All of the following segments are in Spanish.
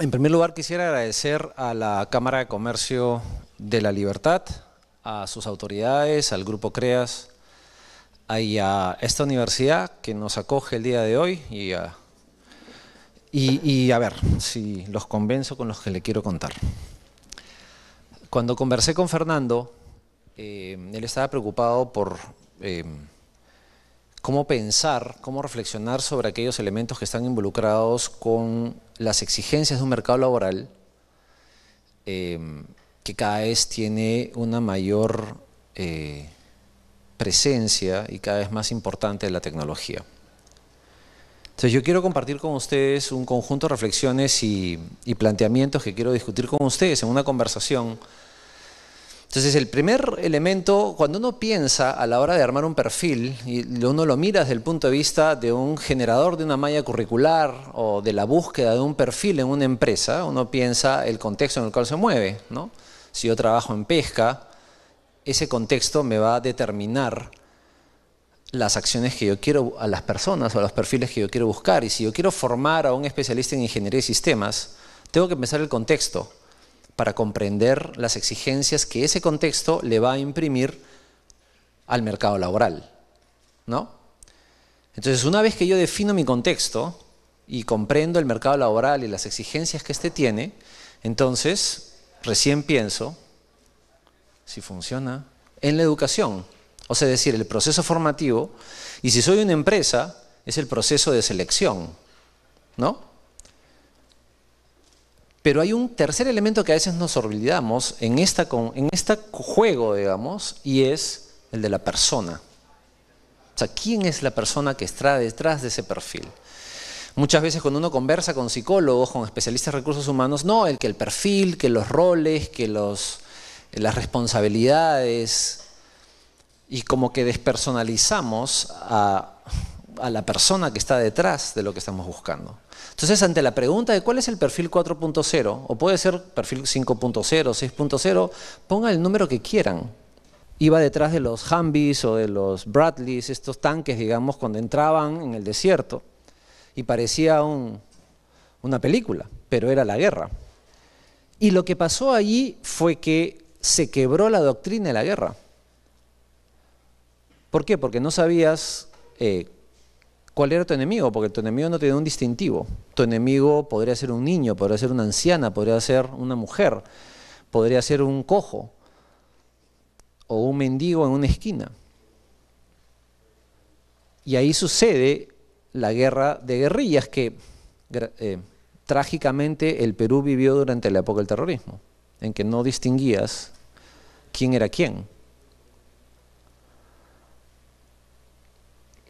En primer lugar, quisiera agradecer a la Cámara de Comercio de la Libertad, a sus autoridades, al Grupo CREAS y a esta universidad que nos acoge el día de hoy. Y a, ver si los convenzo con los que le quiero contar. Cuando conversé con Fernando, eh, él estaba preocupado por eh, cómo pensar, cómo reflexionar sobre aquellos elementos que están involucrados con las exigencias de un mercado laboral eh, que cada vez tiene una mayor eh, presencia y cada vez más importante de la tecnología. Entonces yo quiero compartir con ustedes un conjunto de reflexiones y planteamientos que quiero discutir con ustedes en una conversación entonces, el primer elemento, cuando uno piensa a la hora de armar un perfil, y uno lo mira desde el punto de vista de un generador de una malla curricular o de la búsqueda de un perfil en una empresa, uno piensa el contexto en el cual se mueve. ¿no? Si yo trabajo en pesca, ese contexto me va a determinar las acciones que yo quiero a las personas o a los perfiles que yo quiero buscar. Y si yo quiero formar a un especialista en ingeniería de sistemas, tengo que pensar el contexto para comprender las exigencias que ese contexto le va a imprimir al mercado laboral. ¿no? Entonces, una vez que yo defino mi contexto y comprendo el mercado laboral y las exigencias que éste tiene, entonces recién pienso, si funciona, en la educación. O sea, decir, el proceso formativo, y si soy una empresa, es el proceso de selección, ¿no? Pero hay un tercer elemento que a veces nos olvidamos en, esta, en este juego, digamos, y es el de la persona. O sea, ¿quién es la persona que está detrás de ese perfil? Muchas veces cuando uno conversa con psicólogos, con especialistas de recursos humanos, no, el que el perfil, que los roles, que los, las responsabilidades, y como que despersonalizamos a, a la persona que está detrás de lo que estamos buscando. Entonces, ante la pregunta de cuál es el perfil 4.0, o puede ser perfil 5.0, 6.0, ponga el número que quieran. Iba detrás de los Humvees o de los Bradleys, estos tanques, digamos, cuando entraban en el desierto, y parecía una película, pero era la guerra. Y lo que pasó allí fue que se quebró la doctrina de la guerra. ¿Por qué? Porque no sabías eh, cuál era tu enemigo, porque tu enemigo no tenía un distintivo. Tu enemigo podría ser un niño, podría ser una anciana, podría ser una mujer, podría ser un cojo o un mendigo en una esquina. Y ahí sucede la guerra de guerrillas que eh, trágicamente el Perú vivió durante la época del terrorismo, en que no distinguías quién era quién.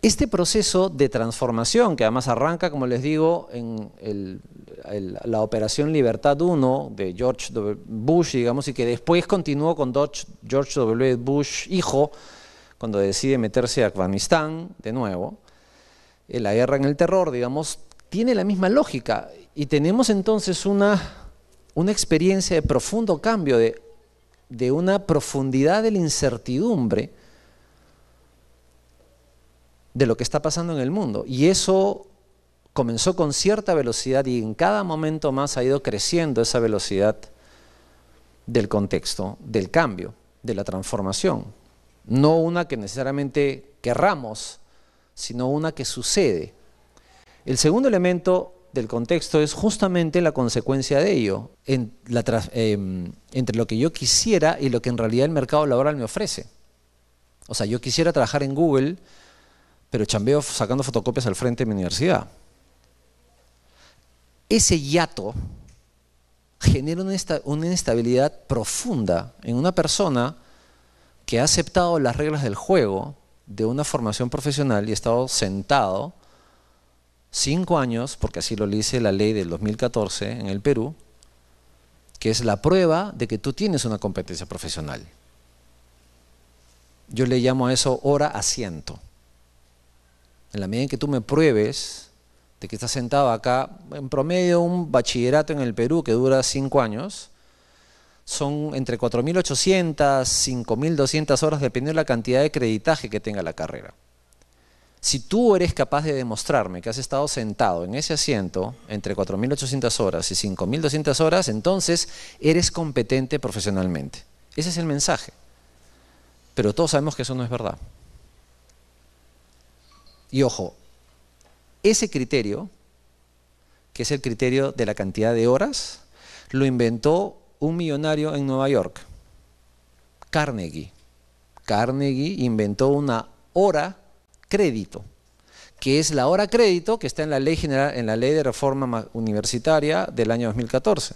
Este proceso de transformación, que además arranca, como les digo, en la Operación Libertad 1 de George w. Bush, digamos, y que después continuó con George W. Bush hijo, cuando decide meterse a Afganistán de nuevo, la guerra en el terror, digamos, tiene la misma lógica. Y tenemos entonces una, una experiencia de profundo cambio, de una profundidad de la incertidumbre de lo que está pasando en el mundo. Y eso comenzó con cierta velocidad y en cada momento más ha ido creciendo esa velocidad del contexto, del cambio, de la transformación. No una que necesariamente querramos, sino una que sucede. El segundo elemento del contexto es justamente la consecuencia de ello, en la em, entre lo que yo quisiera y lo que en realidad el mercado laboral me ofrece. O sea, yo quisiera trabajar en Google, pero chambeo sacando fotocopias al frente de mi universidad. Ese hiato genera una inestabilidad profunda en una persona que ha aceptado las reglas del juego de una formación profesional y ha estado sentado cinco años, porque así lo dice la ley del 2014 en el Perú, que es la prueba de que tú tienes una competencia profesional. Yo le llamo a eso hora asiento en la medida en que tú me pruebes de que estás sentado acá, en promedio un bachillerato en el Perú que dura cinco años, son entre 4.800, 5.200 horas, dependiendo de la cantidad de creditaje que tenga la carrera. Si tú eres capaz de demostrarme que has estado sentado en ese asiento entre 4.800 horas y 5.200 horas, entonces eres competente profesionalmente. Ese es el mensaje. Pero todos sabemos que eso no es verdad. Y ojo, ese criterio, que es el criterio de la cantidad de horas, lo inventó un millonario en Nueva York, Carnegie. Carnegie inventó una hora crédito, que es la hora crédito que está en la ley general, en la ley de reforma universitaria del año 2014,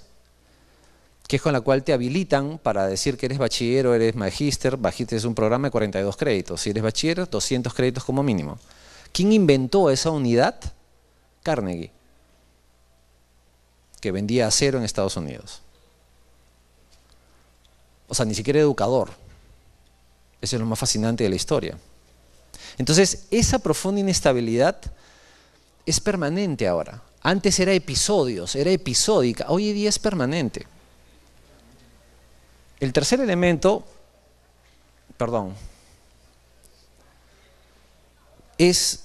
que es con la cual te habilitan para decir que eres bachiller o eres magíster. Magíster es un programa de 42 créditos. Si eres bachiller, 200 créditos como mínimo. ¿Quién inventó esa unidad? Carnegie, que vendía acero en Estados Unidos. O sea, ni siquiera educador. Eso es lo más fascinante de la historia. Entonces, esa profunda inestabilidad es permanente ahora. Antes era episodios, era episódica, hoy en día es permanente. El tercer elemento, perdón, es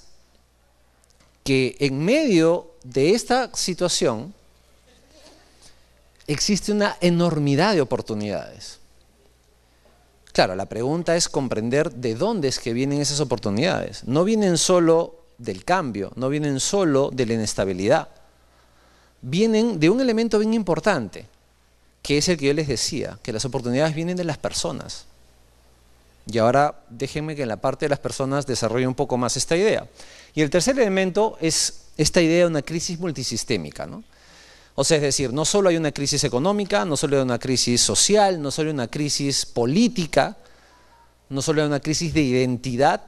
que en medio de esta situación existe una enormidad de oportunidades. Claro, la pregunta es comprender de dónde es que vienen esas oportunidades. No vienen solo del cambio, no vienen solo de la inestabilidad. Vienen de un elemento bien importante, que es el que yo les decía, que las oportunidades vienen de las personas. Y ahora déjenme que en la parte de las personas desarrolle un poco más esta idea. Y el tercer elemento es esta idea de una crisis multisistémica. O sea, es decir, no solo hay una crisis económica, no solo hay una crisis social, no solo hay una crisis política, no solo hay una crisis de identidad,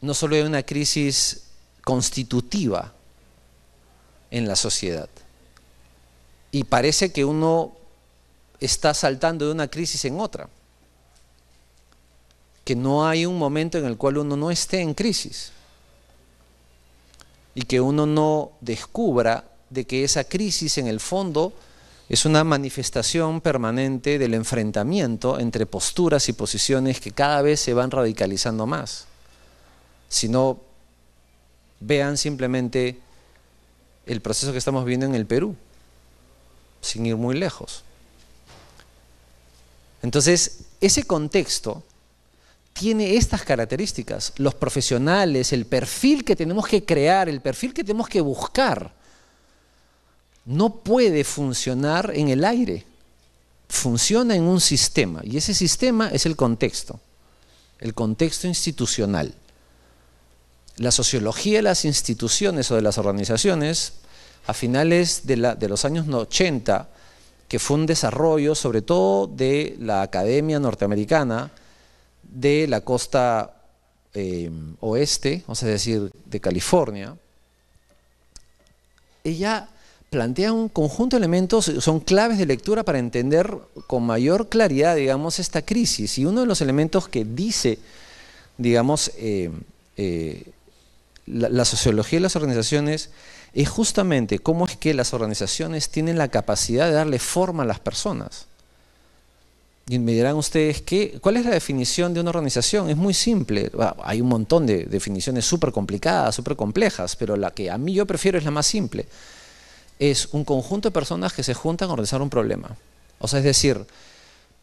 no solo hay una crisis constitutiva en la sociedad. Y parece que uno está saltando de una crisis en otra. Que no hay un momento en el cual uno no esté en crisis. Y que uno no descubra de que esa crisis en el fondo es una manifestación permanente del enfrentamiento entre posturas y posiciones que cada vez se van radicalizando más. Si no, vean simplemente el proceso que estamos viendo en el Perú, sin ir muy lejos. Entonces, ese contexto tiene estas características. Los profesionales, el perfil que tenemos que crear, el perfil que tenemos que buscar, no puede funcionar en el aire. Funciona en un sistema y ese sistema es el contexto, el contexto institucional. La sociología de las instituciones o de las organizaciones a finales de, los años 80 que fue un desarrollo sobre todo de la academia norteamericana de la costa eh, oeste, vamos a decir, de California, ella plantea un conjunto de elementos, son claves de lectura para entender con mayor claridad, digamos, esta crisis. Y uno de los elementos que dice, digamos, eh, eh, la, la, sociología de las organizaciones es justamente cómo es que las organizaciones tienen la capacidad de darle forma a las personas. Y me dirán ustedes, que, ¿cuál es la definición de una organización? Es muy simple. Ah, hay un montón de definiciones súper complicadas, súper complejas, pero la que a mí yo prefiero es la más simple. Es un conjunto de personas que se juntan a organizar un problema. O sea, es decir,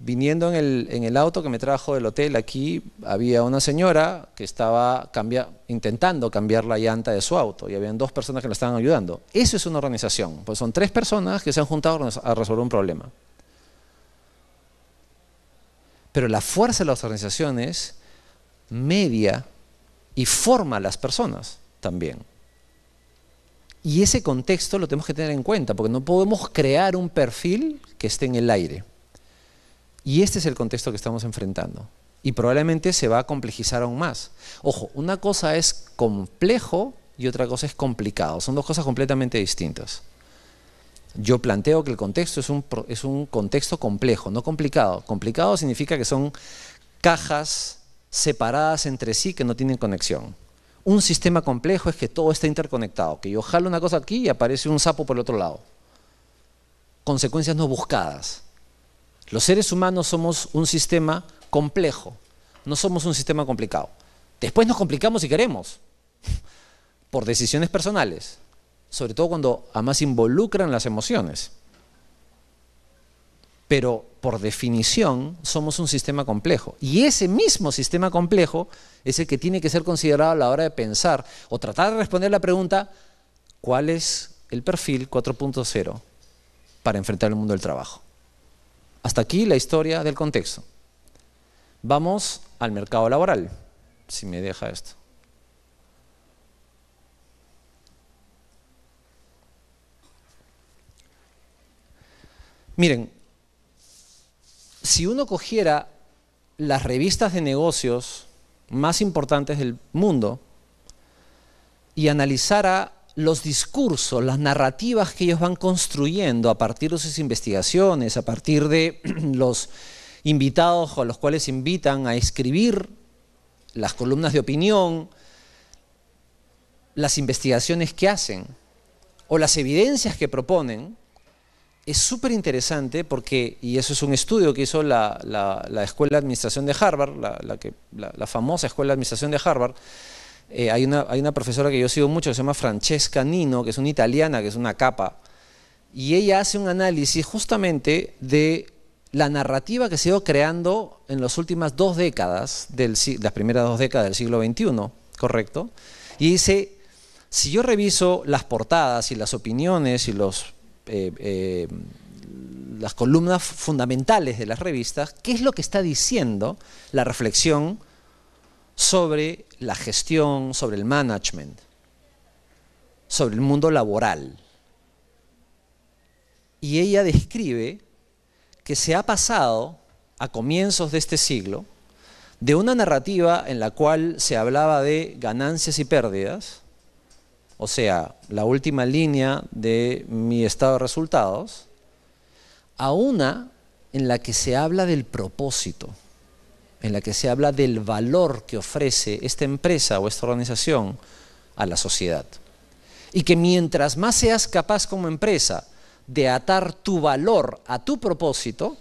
viniendo en el, auto que me trajo del hotel aquí, había una señora que estaba intentando cambiar la llanta de su auto y habían dos personas que la estaban ayudando. Eso es una organización, pues son tres personas que se han juntado a resolver un problema. Pero la fuerza de las organizaciones media y forma a las personas también. Y ese contexto lo tenemos que tener en cuenta, porque no podemos crear un perfil que esté en el aire. Y este es el contexto que estamos enfrentando. Y probablemente se va a complejizar aún más. Ojo, una cosa es complejo y otra cosa es complicado. Son dos cosas completamente distintas. Yo planteo que el contexto es un, un contexto complejo, no complicado. Complicado significa que son cajas separadas entre sí que no tienen conexión. Un sistema complejo es que todo está interconectado, que yo jalo una cosa aquí y aparece un sapo por el otro lado. Consecuencias no buscadas. Los seres humanos somos un sistema complejo, no somos un sistema complicado. Después nos complicamos si queremos, por decisiones personales, sobre todo cuando además involucran las emociones. Pero por definición somos un sistema complejo. Y ese mismo sistema complejo es el que tiene que ser considerado a la hora de pensar o tratar de responder la pregunta, ¿cuál es el perfil 4.0 para enfrentar el mundo del trabajo? Hasta aquí la historia del contexto. Vamos al mercado laboral, si me deja esto. Miren, si uno cogiera las revistas de negocios más importantes del mundo y analizara los discursos, las narrativas que ellos van construyendo a partir de sus investigaciones, a partir de los invitados a los cuales invitan a escribir las columnas de opinión, las investigaciones que hacen o las evidencias que proponen, es súper interesante porque, y eso es un estudio que hizo la, la, Escuela de Administración de Harvard, la, que, la famosa Escuela de Administración de Harvard, eh, hay, una, profesora que yo sigo mucho, que se llama Francesca Nino, que es una italiana, que es una capa, y ella hace un análisis justamente de la narrativa que se ha ido creando en las últimas dos décadas, del, las primeras dos décadas del siglo XXI, ¿correcto? Y dice, si yo reviso las portadas y las opiniones y los, eh, eh, las columnas fundamentales de las revistas, ¿qué es lo que está diciendo la reflexión? sobre la gestión, sobre el management, sobre el mundo laboral. Y ella describe que se ha pasado a comienzos de este siglo de una narrativa en la cual se hablaba de ganancias y pérdidas, o sea, la última línea de mi estado de resultados, a una en la que se habla del propósito en la que se habla del valor que ofrece esta empresa o esta organización a la sociedad. Y que mientras más seas capaz como empresa de atar tu valor a tu propósito,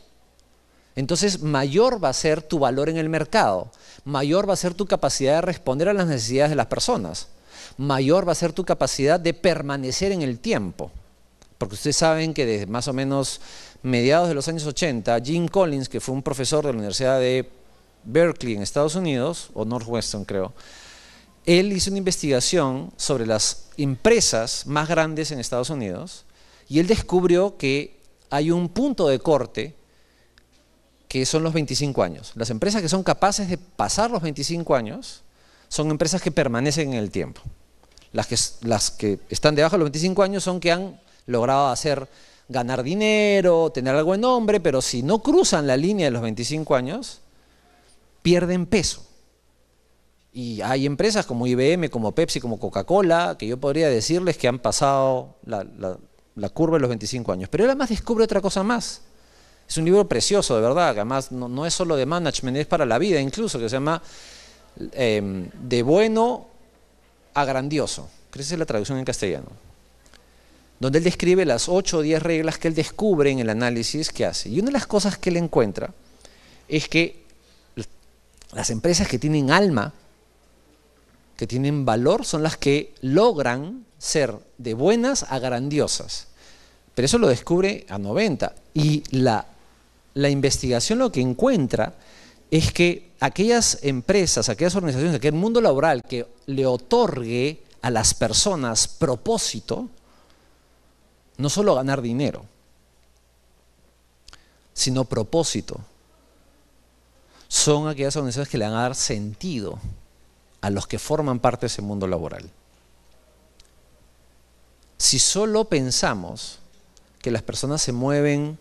entonces mayor va a ser tu valor en el mercado, mayor va a ser tu capacidad de responder a las necesidades de las personas, mayor va a ser tu capacidad de permanecer en el tiempo. Porque ustedes saben que desde más o menos mediados de los años 80, Jim Collins, que fue un profesor de la Universidad de Berkeley en Estados Unidos, o Northwestern creo, él hizo una investigación sobre las empresas más grandes en Estados Unidos y él descubrió que hay un punto de corte que son los 25 años. Las empresas que son capaces de pasar los 25 años son empresas que permanecen en el tiempo. Las que, están debajo de los 25 años son que han logrado hacer ganar dinero, tener algo en nombre, pero si no cruzan la línea de los 25 años, pierden peso. Y hay empresas como IBM, como Pepsi, como Coca-Cola, que yo podría decirles que han pasado la, curva de los 25 años. Pero él además descubre otra cosa más. Es un libro precioso, de verdad, que además no, es solo de management, es para la vida incluso, que se llama em, De bueno a grandioso. Creo es la traducción en castellano. Donde él describe las 8 o 10 reglas que él descubre en el análisis que hace. Y una de las cosas que él encuentra es que las empresas que tienen alma, que tienen valor, son las que logran ser de buenas a grandiosas. Pero eso lo descubre a 90. Y la, investigación lo que encuentra es que aquellas empresas, aquellas organizaciones, aquel mundo laboral que le otorgue a las personas propósito, no solo ganar dinero, sino propósito, son aquellas organizaciones que le van a dar sentido a los que forman parte de ese mundo laboral. Si solo pensamos que las personas se mueven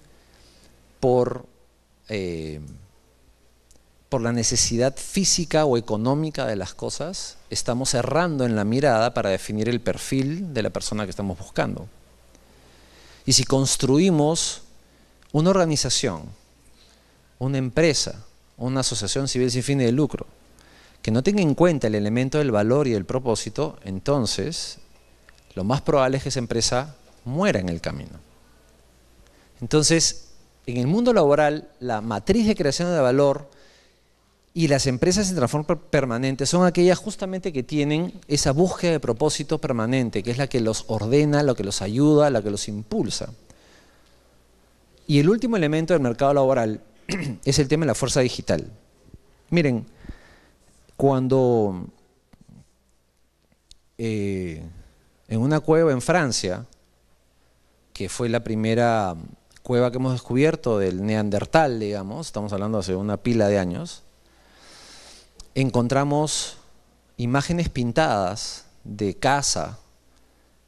por, eh, por la necesidad física o económica de las cosas, estamos errando en la mirada para definir el perfil de la persona que estamos buscando. Y si construimos una organización, una empresa, una asociación civil sin fines de lucro, que no tenga en cuenta el elemento del valor y el propósito, entonces lo más probable es que esa empresa muera en el camino. Entonces, en el mundo laboral, la matriz de creación de valor y las empresas en transformación permanente son aquellas justamente que tienen esa búsqueda de propósito permanente, que es la que los ordena, la que los ayuda, la que los impulsa. Y el último elemento del mercado laboral es el tema de la fuerza digital. Miren, cuando eh, en una cueva en Francia, que fue la primera cueva que hemos descubierto del Neandertal, digamos, estamos hablando hace una pila de años, encontramos imágenes pintadas de casa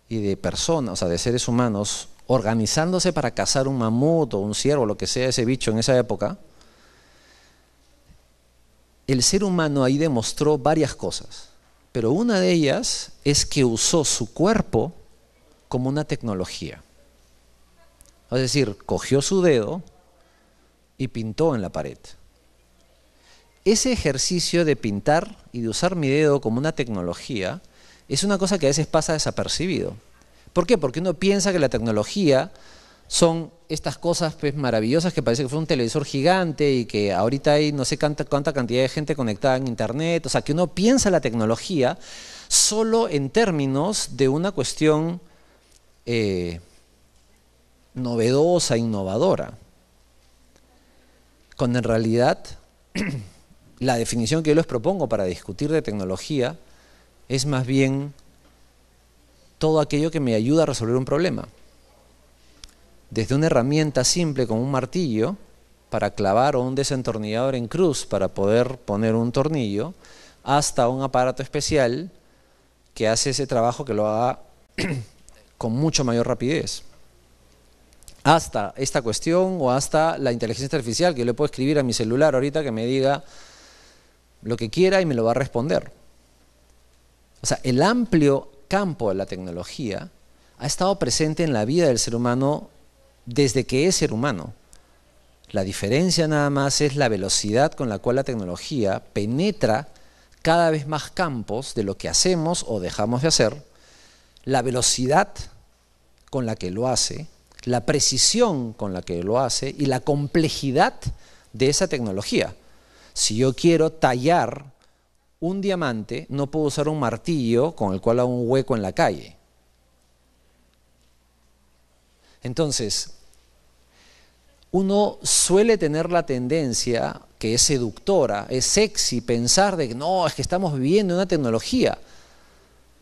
y de personas, o sea, de seres humanos organizándose para cazar un mamut o un ciervo, lo que sea ese bicho en esa época, el ser humano ahí demostró varias cosas, pero una de ellas es que usó su cuerpo como una tecnología. Es decir, cogió su dedo y pintó en la pared. Ese ejercicio de pintar y de usar mi dedo como una tecnología es una cosa que a veces pasa desapercibido. ¿Por qué? Porque uno piensa que la tecnología son estas cosas pues, maravillosas que parece que fue un televisor gigante y que ahorita hay no sé cuánta, cantidad de gente conectada en Internet. O sea, que uno piensa la tecnología solo en términos de una cuestión eh, novedosa, innovadora. Cuando en realidad la definición que yo les propongo para discutir de tecnología es más bien todo aquello que me ayuda a resolver un problema. Desde una herramienta simple como un martillo para clavar o un desentornillador en cruz para poder poner un tornillo, hasta un aparato especial que hace ese trabajo que lo haga con mucho mayor rapidez. Hasta esta cuestión o hasta la inteligencia artificial que le puedo escribir a mi celular ahorita que me diga lo que quiera y me lo va a responder. O sea, el amplio campo de la tecnología ha estado presente en la vida del ser humano desde que es ser humano. La diferencia nada más es la velocidad con la cual la tecnología penetra cada vez más campos de lo que hacemos o dejamos de hacer, la velocidad con la que lo hace, la precisión con la que lo hace y la complejidad de esa tecnología. Si yo quiero tallar un diamante no puede usar un martillo con el cual hago un hueco en la calle. Entonces, uno suele tener la tendencia, que es seductora, es sexy, pensar de que no, es que estamos viviendo una tecnología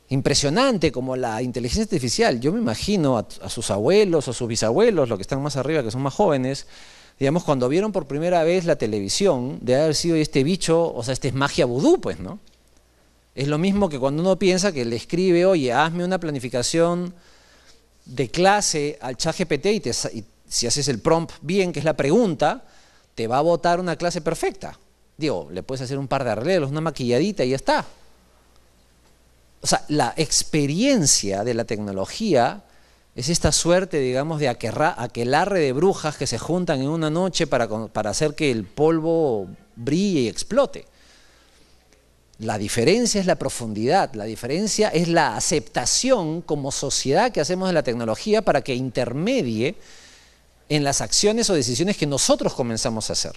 impresionante como la inteligencia artificial. Yo me imagino a, sus abuelos, o sus bisabuelos, los que están más arriba, que son más jóvenes, digamos, cuando vieron por primera vez la televisión, de haber sido este bicho, o sea, este es magia vudú, pues, ¿no? Es lo mismo que cuando uno piensa que le escribe, oye, hazme una planificación de clase al ChatGPT y, y si haces el prompt bien, que es la pregunta, te va a votar una clase perfecta. Digo, le puedes hacer un par de arreglos, una maquilladita y ya está. O sea, la experiencia de la tecnología es esta suerte, digamos, de aquerra, aquelarre de brujas que se juntan en una noche para, para hacer que el polvo brille y explote. La diferencia es la profundidad, la diferencia es la aceptación como sociedad que hacemos de la tecnología para que intermedie en las acciones o decisiones que nosotros comenzamos a hacer.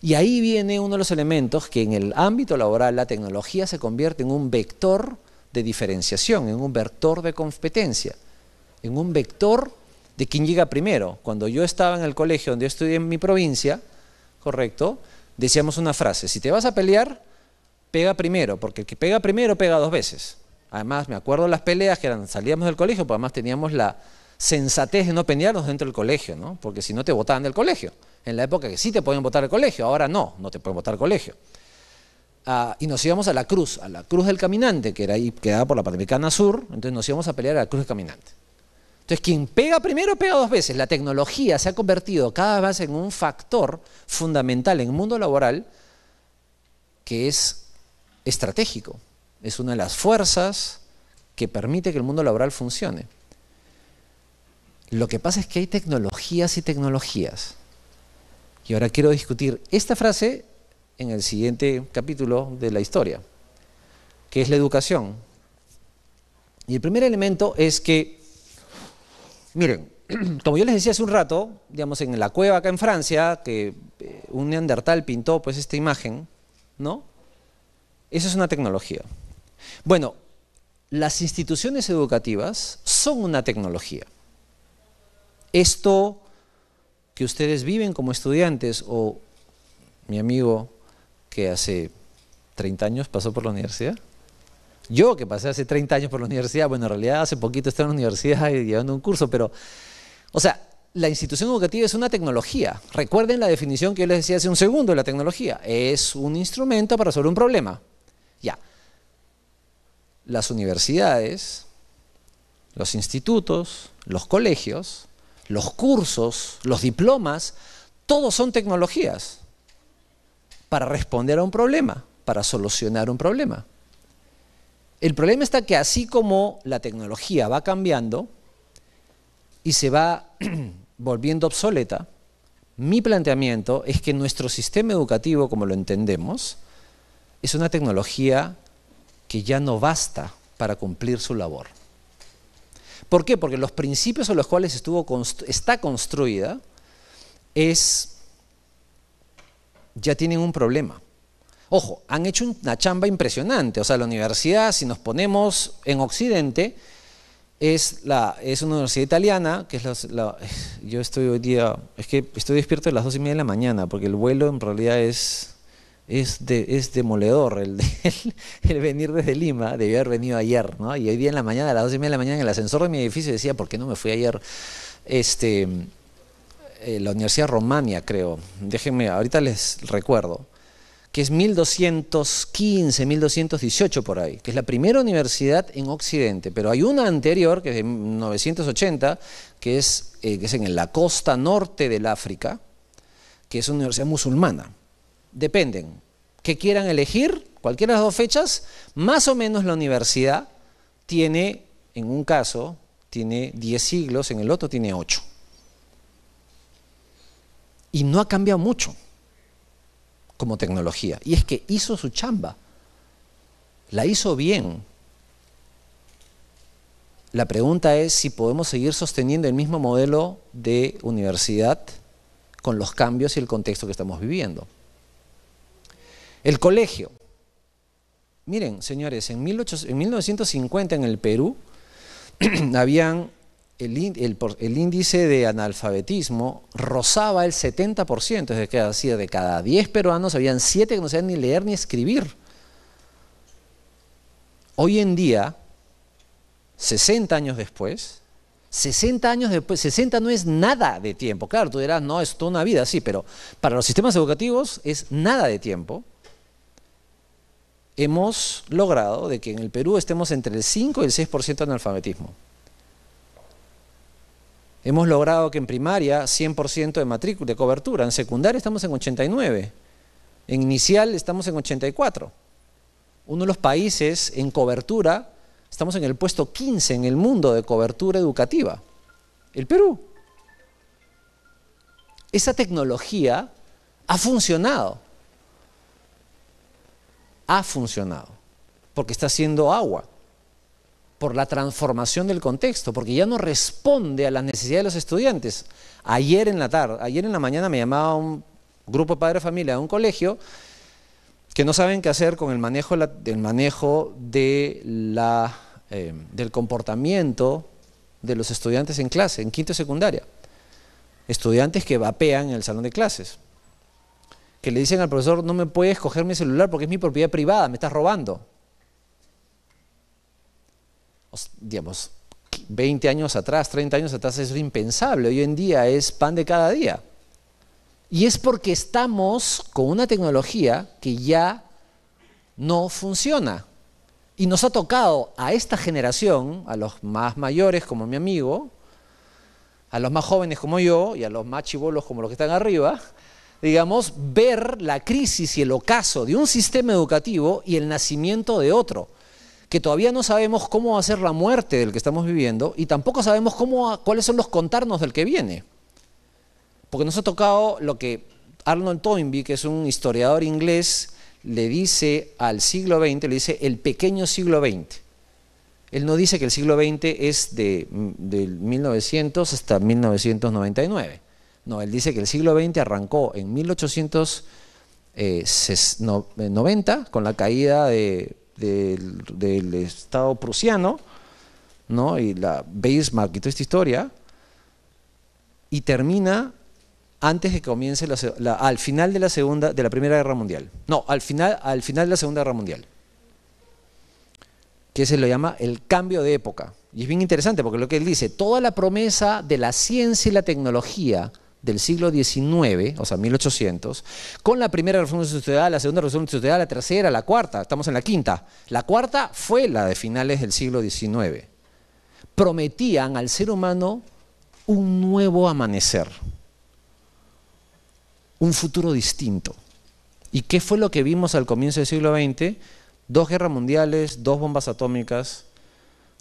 Y ahí viene uno de los elementos que en el ámbito laboral la tecnología se convierte en un vector de diferenciación, en un vector de competencia en un vector de quién llega primero. Cuando yo estaba en el colegio donde yo estudié en mi provincia, correcto, decíamos una frase, si te vas a pelear, pega primero, porque el que pega primero pega dos veces. Además, me acuerdo las peleas que eran, salíamos del colegio, pero además teníamos la sensatez de no pelearnos dentro del colegio, ¿no? Porque si no te votaban del colegio. En la época que sí te podían votar del colegio, ahora no, no te pueden votar del colegio. Ah, y nos íbamos a la cruz, a la cruz del caminante, que era ahí, quedaba por la Panamericana Sur, entonces nos íbamos a pelear a la cruz del caminante. Entonces, quien pega primero, pega dos veces. La tecnología se ha convertido cada vez en un factor fundamental en el mundo laboral que es estratégico. Es una de las fuerzas que permite que el mundo laboral funcione. Lo que pasa es que hay tecnologías y tecnologías. Y ahora quiero discutir esta frase en el siguiente capítulo de la historia, que es la educación. Y el primer elemento es que Miren, como yo les decía hace un rato, digamos, en la cueva acá en Francia, que eh, un neandertal pintó pues esta imagen, ¿no? Eso es una tecnología. Bueno, las instituciones educativas son una tecnología. Esto que ustedes viven como estudiantes o mi amigo que hace 30 años pasó por la universidad, yo que pasé hace 30 años por la universidad, bueno, en realidad hace poquito estoy en la universidad y llevando un curso, pero, o sea, la institución educativa es una tecnología. Recuerden la definición que yo les decía hace un segundo de la tecnología. Es un instrumento para resolver un problema. Ya. Las universidades, los institutos, los colegios, los cursos, los diplomas, todos son tecnologías para responder a un problema, para solucionar un problema. El problema está que así como la tecnología va cambiando y se va volviendo obsoleta, mi planteamiento es que nuestro sistema educativo, como lo entendemos, es una tecnología que ya no basta para cumplir su labor. ¿Por qué? Porque los principios a los cuales estuvo está construida ya tienen un problema. Ojo, han hecho una chamba impresionante. O sea, la universidad, si nos ponemos en Occidente, es, la, es una universidad italiana, que es la, yo estoy hoy día, es que estoy despierto a las dos y media de la mañana, porque el vuelo en realidad es, es, de, es demoledor, el, el, venir desde Lima, debió haber venido ayer, ¿no? Y hoy día en la mañana, a las dos y media de la mañana, en el ascensor de mi edificio decía, ¿por qué no me fui ayer? Este, eh, la Universidad Romania, creo, déjenme, ahorita les recuerdo que es 1215, 1218 por ahí, que es la primera universidad en Occidente, pero hay una anterior, que es de 980, que es, eh, es en la costa norte del África, que es una universidad musulmana. Dependen, que quieran elegir, cualquiera de las dos fechas, más o menos la universidad tiene, en un caso, tiene 10 siglos, en el otro tiene 8. Y no ha cambiado mucho como tecnología. Y es que hizo su chamba, la hizo bien. La pregunta es si podemos seguir sosteniendo el mismo modelo de universidad con los cambios y el contexto que estamos viviendo. El colegio. Miren, señores, en, en 1950 en el Perú habían el, índice de analfabetismo rozaba el 70%, es decir, de cada 10 peruanos habían 7 que no sabían ni leer ni escribir. Hoy en día, 60 años después, 60 años después, 60 no es nada de tiempo. Claro, tú dirás, no, es toda una vida, sí, pero para los sistemas educativos es nada de tiempo. Hemos logrado de que en el Perú estemos entre el 5 y el 6% de analfabetismo. Hemos logrado que en primaria 100% de matrícula, de cobertura, en secundaria estamos en 89, en inicial estamos en 84. Uno de los países en cobertura, estamos en el puesto 15 en el mundo de cobertura educativa, el Perú. Esa tecnología ha funcionado. Ha funcionado, porque está haciendo agua por la transformación del contexto, porque ya no responde a las necesidades de los estudiantes. Ayer en la tarde, ayer en la mañana me llamaba un grupo de padres de familia de un colegio que no saben qué hacer con el manejo, del manejo de la, eh, del comportamiento de los estudiantes en clase, en quinto y secundaria. Estudiantes que vapean en el salón de clases, que le dicen al profesor, no me puedes coger mi celular porque es mi propiedad privada, me estás robando digamos, 20 años atrás, 30 años atrás, es impensable. Hoy en día es pan de cada día. Y es porque estamos con una tecnología que ya no funciona. Y nos ha tocado a esta generación, a los más mayores como mi amigo, a los más jóvenes como yo y a los más chivolos como los que están arriba, digamos, ver la crisis y el ocaso de un sistema educativo y el nacimiento de otro que todavía no sabemos cómo va a ser la muerte del que estamos viviendo y tampoco sabemos cuáles son los contarnos del que viene. Porque nos ha tocado lo que Arnold Toynbee, que es un historiador inglés, le dice al siglo XX, le dice el pequeño siglo XX. Él no dice que el siglo XX es de, mm, del 1900 hasta 1999. No, él dice que el siglo XX arrancó en 1890 eh, eh, con la caída de del, Estado prusiano, ¿no? Y la Bismarck y toda esta historia, y termina antes de que comience al final de la segunda de la primera guerra mundial no al final al final de la segunda guerra mundial que se lo llama el cambio de época y es bien interesante porque lo que él dice toda la promesa de la ciencia y la tecnología del siglo XIX, o sea, 1800, con la primera reforma social, la segunda reforma sociedad, la tercera, la cuarta, estamos en la quinta. La cuarta fue la de finales del siglo XIX. Prometían al ser humano un nuevo amanecer, un futuro distinto. ¿Y qué fue lo que vimos al comienzo del siglo XX? Dos guerras mundiales, dos bombas atómicas,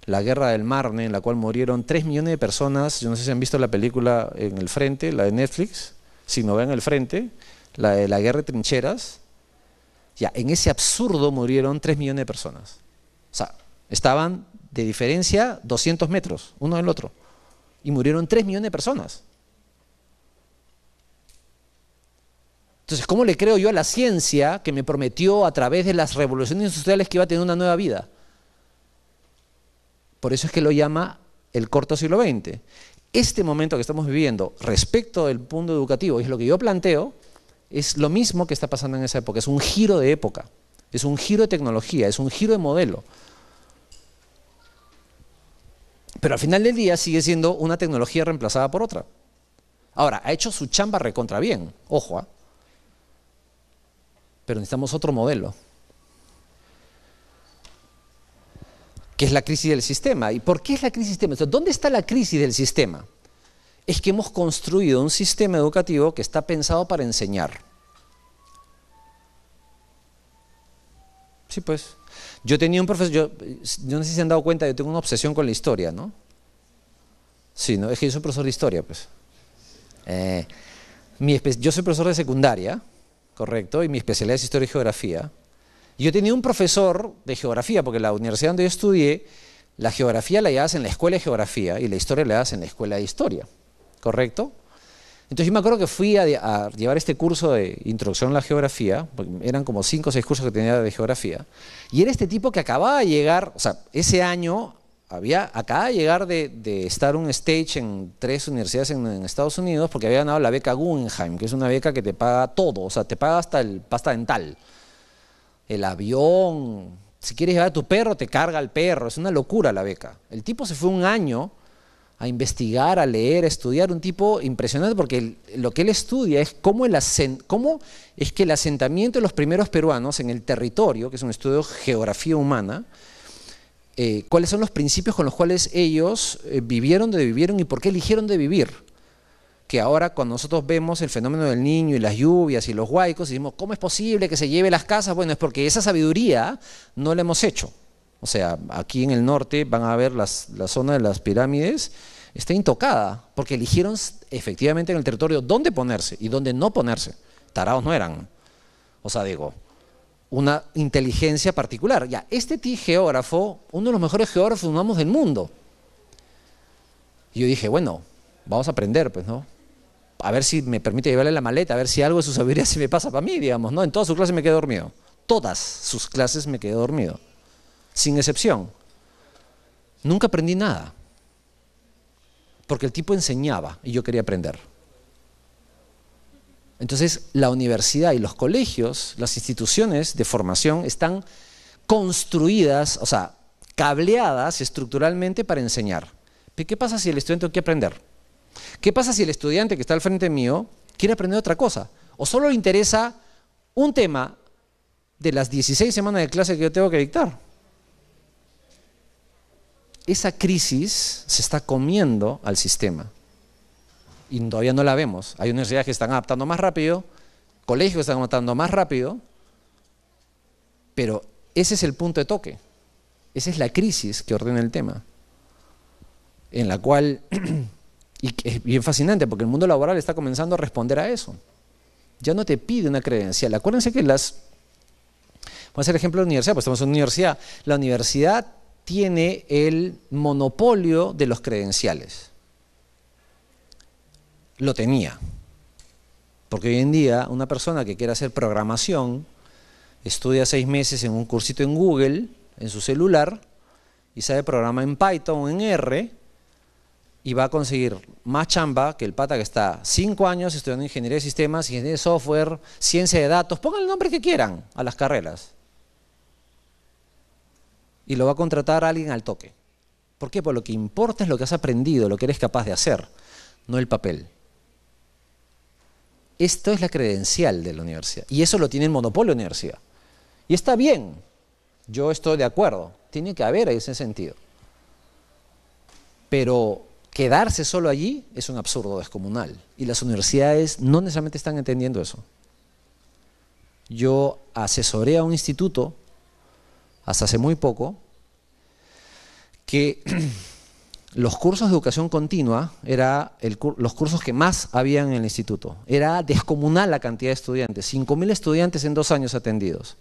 la guerra del Marne, en la cual murieron 3 millones de personas. Yo no sé si han visto la película En el Frente, la de Netflix, si no ven el Frente, la de la guerra de trincheras. Ya, en ese absurdo murieron 3 millones de personas. O sea, estaban de diferencia 200 metros, uno del otro. Y murieron 3 millones de personas. Entonces, ¿cómo le creo yo a la ciencia que me prometió a través de las revoluciones industriales que iba a tener una nueva vida? Por eso es que lo llama el corto siglo XX. Este momento que estamos viviendo respecto del punto educativo, y es lo que yo planteo, es lo mismo que está pasando en esa época. Es un giro de época, es un giro de tecnología, es un giro de modelo. Pero al final del día sigue siendo una tecnología reemplazada por otra. Ahora, ha hecho su chamba recontra bien, ojo, ¿ah? pero necesitamos otro modelo. que es la crisis del sistema. ¿Y por qué es la crisis del sistema? ¿Dónde está la crisis del sistema? Es que hemos construido un sistema educativo que está pensado para enseñar. Sí, pues. Yo tenía un profesor, yo, no sé si se han dado cuenta, yo tengo una obsesión con la historia, ¿no? Sí, ¿no? Es que yo soy profesor de historia, pues. Eh, mi yo soy profesor de secundaria, correcto, y mi especialidad es historia y geografía. Yo tenía un profesor de geografía, porque la universidad donde yo estudié, la geografía la llevas en la escuela de geografía y la historia la llevas en la escuela de historia, ¿correcto? Entonces yo me acuerdo que fui a, llevar este curso de introducción a la geografía, eran como cinco o seis cursos que tenía de geografía, y era este tipo que acababa de llegar, o sea, ese año había, acababa de llegar de, estar un stage en tres universidades en, en, Estados Unidos porque había ganado la beca Guggenheim, que es una beca que te paga todo, o sea, te paga hasta el pasta dental el avión. Si quieres llevar a tu perro, te carga el perro. Es una locura la beca. El tipo se fue un año a investigar, a leer, a estudiar. Un tipo impresionante porque lo que él estudia es cómo, es que el asentamiento de los primeros peruanos en el territorio, que es un estudio de geografía humana, eh, cuáles son los principios con los cuales ellos eh, vivieron de vivieron y por qué eligieron de vivir que ahora cuando nosotros vemos el fenómeno del niño y las lluvias y los huaicos, y decimos, ¿cómo es posible que se lleve las casas? Bueno, es porque esa sabiduría no la hemos hecho. O sea, aquí en el norte van a ver la zona de las pirámides, está intocada, porque eligieron efectivamente en el territorio dónde ponerse y dónde no ponerse. Tarados no eran. O sea, digo, una inteligencia particular. Ya, este tí geógrafo, uno de los mejores geógrafos humanos del mundo. Y yo dije, bueno, vamos a aprender, pues, ¿no? a ver si me permite llevarle la maleta, a ver si algo de su sabiduría se me pasa para mí, digamos, ¿no? En todas sus clases me quedé dormido. Todas sus clases me quedé dormido. Sin excepción. Nunca aprendí nada. Porque el tipo enseñaba y yo quería aprender. Entonces, la universidad y los colegios, las instituciones de formación están construidas, o sea, cableadas estructuralmente para enseñar. ¿Qué pasa si el estudiante quiere aprender? ¿Qué pasa si el estudiante que está al frente mío quiere aprender otra cosa? O solo le interesa un tema de las 16 semanas de clase que yo tengo que dictar. Esa crisis se está comiendo al sistema. Y todavía no la vemos. Hay universidades que están adaptando más rápido, colegios que están adaptando más rápido, pero ese es el punto de toque. Esa es la crisis que ordena el tema, en la cual Y es bien fascinante porque el mundo laboral está comenzando a responder a eso. Ya no te pide una credencial. Acuérdense que las... Voy a hacer ejemplo de la universidad, pues estamos en una universidad. La universidad tiene el monopolio de los credenciales. Lo tenía. Porque hoy en día una persona que quiere hacer programación estudia seis meses en un cursito en Google, en su celular, y sabe programar en Python o en R, y va a conseguir más chamba que el pata que está cinco años estudiando ingeniería de sistemas, ingeniería de software, ciencia de datos, pongan el nombre que quieran a las carreras. Y lo va a contratar a alguien al toque. ¿Por qué? Porque lo que importa es lo que has aprendido, lo que eres capaz de hacer, no el papel. Esto es la credencial de la universidad. Y eso lo tiene el monopolio de la universidad. Y está bien. Yo estoy de acuerdo. Tiene que haber ese sentido. Pero quedarse solo allí es un absurdo descomunal. Y las universidades no necesariamente están entendiendo eso. Yo asesoré a un instituto hasta hace muy poco que los cursos de educación continua eran los cursos que más habían en el instituto. Era descomunal la cantidad de estudiantes, 5.000 estudiantes en dos años atendidos.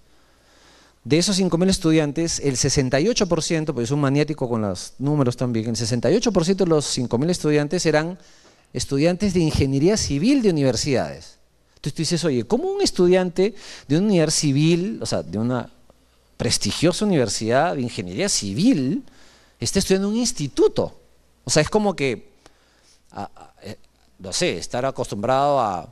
De esos 5.000 estudiantes, el 68%, porque es un maniático con los números también, el 68% de los 5.000 estudiantes eran estudiantes de ingeniería civil de universidades. Entonces tú dices, oye, ¿cómo un estudiante de una universidad civil, o sea, de una prestigiosa universidad de ingeniería civil, está estudiando en un instituto? O sea, es como que, eh, no sé, estar acostumbrado a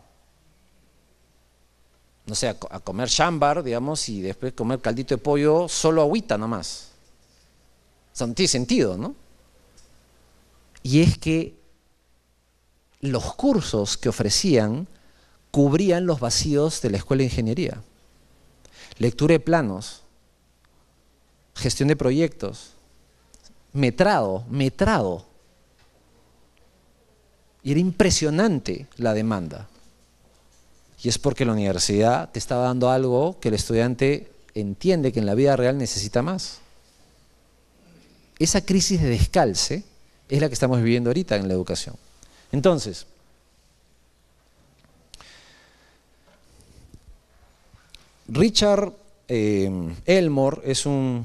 no sé, a, comer chambar, digamos, y después comer caldito de pollo, solo agüita nomás. O no tiene sentido, ¿no? Y es que los cursos que ofrecían cubrían los vacíos de la escuela de ingeniería. Lectura de planos, gestión de proyectos, metrado, metrado. Y era impresionante la demanda. Y es porque la universidad te está dando algo que el estudiante entiende que en la vida real necesita más. Esa crisis de descalce es la que estamos viviendo ahorita en la educación. Entonces, Richard eh, Elmore es un,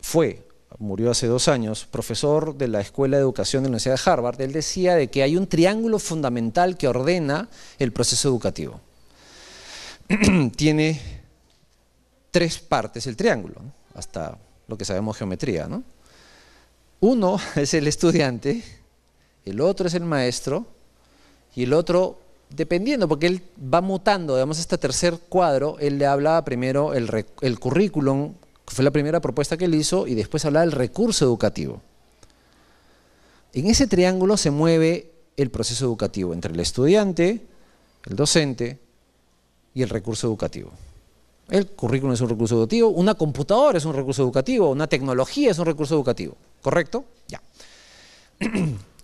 fue, murió hace dos años, profesor de la Escuela de Educación de la Universidad de Harvard. Él decía de que hay un triángulo fundamental que ordena el proceso educativo. tiene tres partes el triángulo, hasta lo que sabemos geometría. ¿no? Uno es el estudiante, el otro es el maestro, y el otro, dependiendo, porque él va mutando, digamos, este tercer cuadro, él le habla primero el, currículum, que fue la primera propuesta que él hizo, y después habla del recurso educativo. En ese triángulo se mueve el proceso educativo entre el estudiante, el docente y el recurso educativo. El currículum es un recurso educativo, una computadora es un recurso educativo, una tecnología es un recurso educativo, ¿correcto? Ya.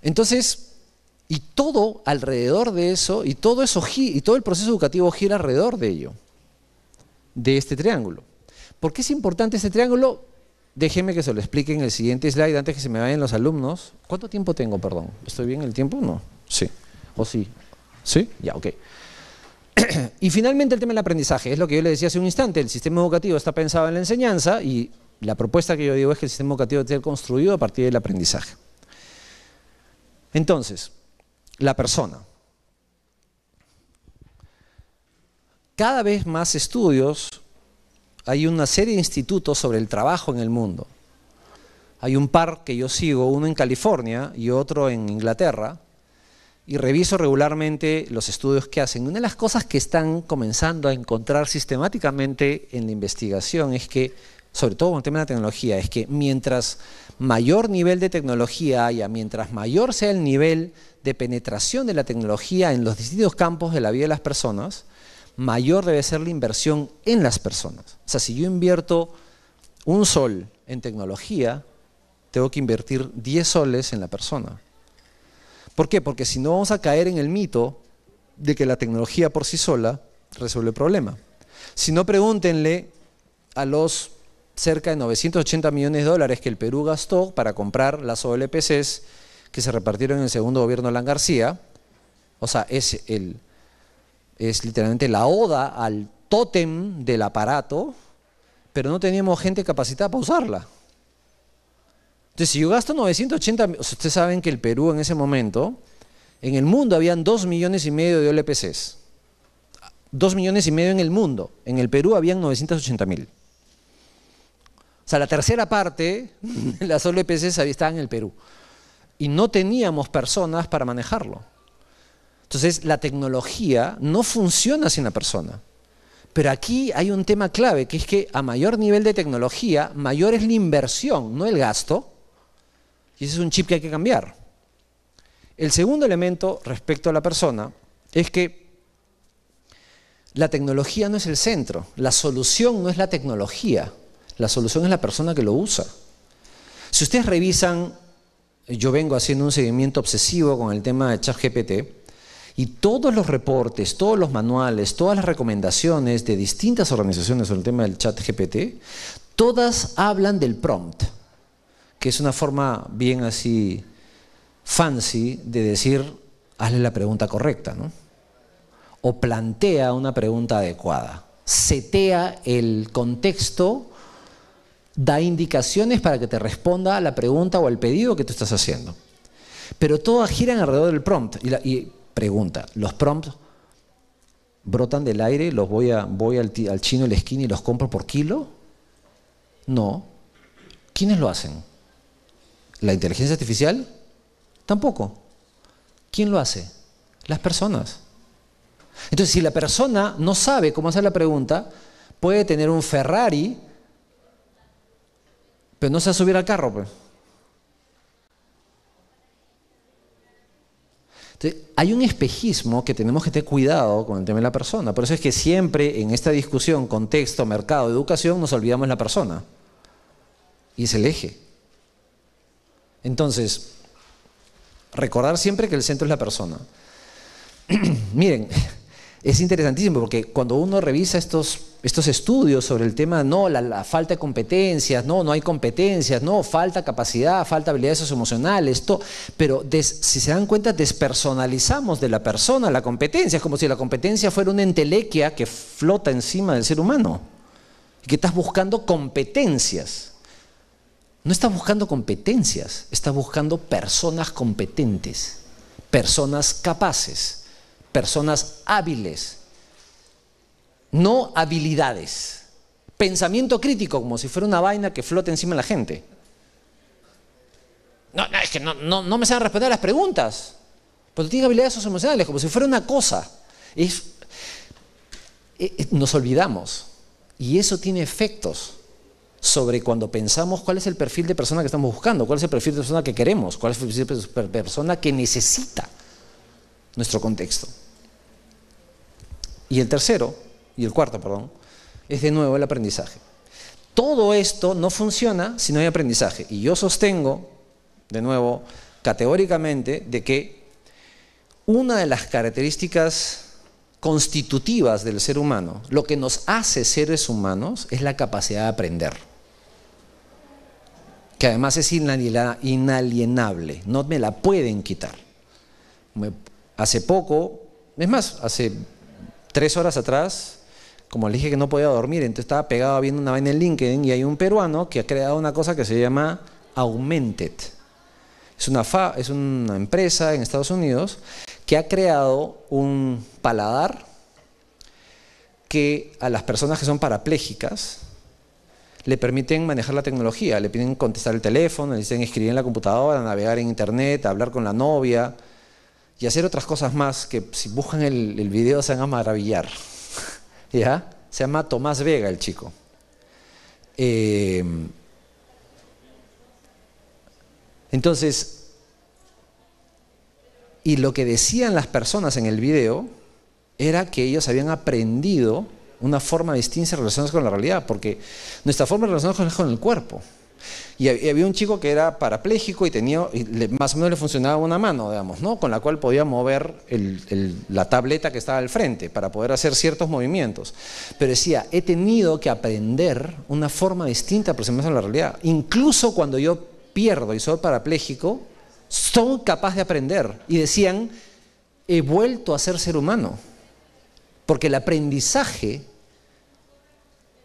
Entonces, y todo alrededor de eso, y todo, eso, y todo el proceso educativo gira alrededor de ello, de este triángulo. ¿Por qué es importante este triángulo? Déjenme que se lo explique en el siguiente slide antes que se me vayan los alumnos. ¿Cuánto tiempo tengo, perdón? ¿Estoy bien el tiempo? No. Sí. ¿O sí? ¿Sí? Ya, ok. y finalmente el tema del aprendizaje, es lo que yo le decía hace un instante, el sistema educativo está pensado en la enseñanza y la propuesta que yo digo es que el sistema educativo debe ser construido a partir del aprendizaje. Entonces, la persona. Cada vez más estudios, hay una serie de institutos sobre el trabajo en el mundo. Hay un par que yo sigo, uno en California y otro en Inglaterra, y reviso regularmente los estudios que hacen. Una de las cosas que están comenzando a encontrar sistemáticamente en la investigación es que, sobre todo con el tema de la tecnología, es que mientras mayor nivel de tecnología haya, mientras mayor sea el nivel de penetración de la tecnología en los distintos campos de la vida de las personas, mayor debe ser la inversión en las personas. O sea, si yo invierto un sol en tecnología, tengo que invertir 10 soles en la persona. ¿Por qué? Porque si no vamos a caer en el mito de que la tecnología por sí sola resuelve el problema. Si no, pregúntenle a los cerca de 980 millones de dólares que el Perú gastó para comprar las OLPCs que se repartieron en el segundo gobierno de Alan García. O sea, es, el, es literalmente la oda al tótem del aparato, pero no teníamos gente capacitada para usarla. Entonces, si yo gasto 980, ustedes saben que el Perú en ese momento, en el mundo habían 2 millones y medio de OLPCs. 2 millones y medio en el mundo. En el Perú habían 980 mil. O sea, la tercera parte de las OLPCs estaban en el Perú. Y no teníamos personas para manejarlo. Entonces, la tecnología no funciona sin la persona. Pero aquí hay un tema clave, que es que a mayor nivel de tecnología, mayor es la inversión, no el gasto. Y ese es un chip que hay que cambiar. El segundo elemento respecto a la persona es que la tecnología no es el centro, la solución no es la tecnología, la solución es la persona que lo usa. Si ustedes revisan, yo vengo haciendo un seguimiento obsesivo con el tema de ChatGPT, y todos los reportes, todos los manuales, todas las recomendaciones de distintas organizaciones sobre el tema del ChatGPT, todas hablan del prompt que es una forma bien así fancy de decir, hazle la pregunta correcta, ¿no? O plantea una pregunta adecuada. Setea el contexto, da indicaciones para que te responda a la pregunta o al pedido que tú estás haciendo. Pero todas giran alrededor del prompt. Y, pregunta, los prompts brotan del aire, los voy, a, voy al, al chino, la esquina y los compro por kilo? No. ¿Quiénes lo hacen? ¿La inteligencia artificial? Tampoco. ¿Quién lo hace? Las personas. Entonces, si la persona no sabe cómo hacer la pregunta, puede tener un Ferrari, pero no sabe subir al carro. Pues. hay un espejismo que tenemos que tener cuidado con el tema de la persona. Por eso es que siempre en esta discusión, contexto, mercado, educación, nos olvidamos de la persona. Y es el eje. Entonces, recordar siempre que el centro es la persona. Miren, es interesantísimo porque cuando uno revisa estos, estos estudios sobre el tema, no, la, falta de competencias, no, no hay competencias, no, falta capacidad, falta habilidades emocionales, esto, pero si se dan cuenta, despersonalizamos de la persona la competencia, es como si la competencia fuera una entelequia que flota encima del ser humano, y que estás buscando competencias. No está buscando competencias, está buscando personas competentes, personas capaces, personas hábiles, no habilidades. Pensamiento crítico, como si fuera una vaina que flota encima de la gente. No, es que no, me saben responder las preguntas. Porque tienes habilidades emocionales como si fuera una cosa. nos olvidamos. Y eso tiene efectos sobre cuando pensamos cuál es el perfil de persona que estamos buscando, cuál es el perfil de persona que queremos, cuál es el perfil de persona que necesita nuestro contexto. Y el tercero, y el cuarto, perdón, es de nuevo el aprendizaje. Todo esto no funciona si no hay aprendizaje. Y yo sostengo, de nuevo, categóricamente, de que una de las características constitutivas del ser humano, lo que nos hace seres humanos, es la capacidad de aprender que además es inalienable, no me la pueden quitar. hace poco, es más, hace tres horas atrás, como le dije que no podía dormir, entonces estaba pegado viendo una vaina en LinkedIn y hay un peruano que ha creado una cosa que se llama Augmented. Es una, fa, es una empresa en Estados Unidos que ha creado un paladar que a las personas que son parapléjicas, le permiten manejar la tecnología, le piden contestar el teléfono, le dicen escribir en la computadora, navegar en internet, hablar con la novia y hacer otras cosas más que si buscan el, video se van a maravillar. ¿Ya? Se llama Tomás Vega el chico. Eh, entonces, y lo que decían las personas en el video era que ellos habían aprendido una forma distinta de relacionarse con la realidad, porque nuestra forma de relacionarnos con el cuerpo. Y había un chico que era parapléjico y tenía, más o menos le funcionaba una mano, digamos, ¿no? Con la cual podía mover la tableta que estaba al frente para poder hacer ciertos movimientos. Pero decía, he tenido que aprender una forma distinta de aproximarse a la realidad. Incluso cuando yo pierdo y soy parapléjico, soy capaz de aprender. Y decían, he vuelto a ser ser humano. Porque el aprendizaje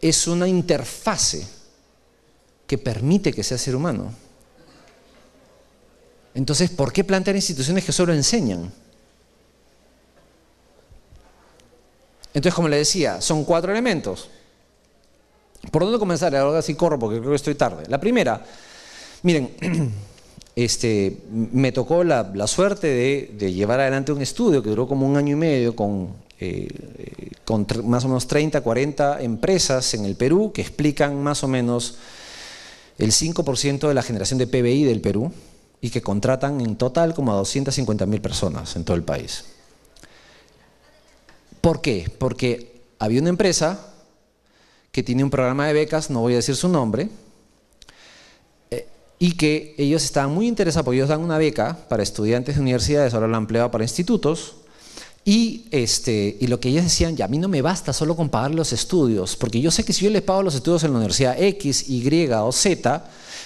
es una interfase que permite que sea ser humano. Entonces, ¿por qué plantear instituciones que solo enseñan? Entonces, como le decía, son cuatro elementos. ¿Por dónde comenzar? Ahora sí corro porque creo que estoy tarde. La primera, miren, este, me tocó la, suerte de, llevar adelante un estudio que duró como un año y medio con eh, con más o menos 30, 40 empresas en el Perú que explican más o menos el 5% de la generación de PBI del Perú y que contratan en total como a 250 mil personas en todo el país. ¿Por qué? Porque había una empresa que tiene un programa de becas, no voy a decir su nombre, eh, y que ellos estaban muy interesados, porque ellos dan una beca para estudiantes de universidades, ahora la han empleado para institutos, y, este, y lo que ellos decían, ya a mí no me basta solo con pagar los estudios, porque yo sé que si yo les pago los estudios en la universidad X, Y o Z,